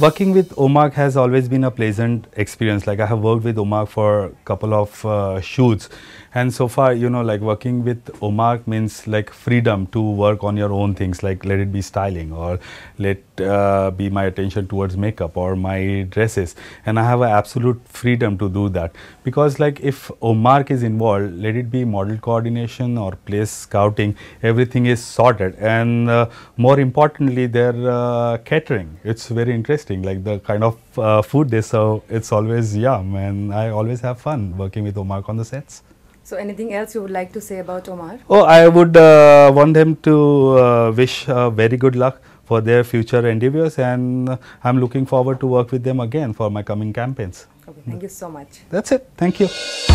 working with Omar has always been a pleasant experience. Like I have worked with Omar for a couple of uh, shoots, and so far, you know, like working with Omar means like freedom to work on your own things. Like let it be styling, or let uh, be my attention towards makeup or my dresses, and I have an absolute freedom to do that because like if Omar is involved, let it be model coordination or place scouting, everything is sorted, and uh, more importantly, their uh, catering. It's very interesting interesting. Like the kind of uh, food they serve, it's always yum, and I always have fun working with Omar on the sets. So, anything else you would like to say about Omar? Oh, I would uh, want them to uh, wish uh, very good luck for their future endeavors, and I'm looking forward to work with them again for my coming campaigns. Okay, thank you so much. That's it. Thank you.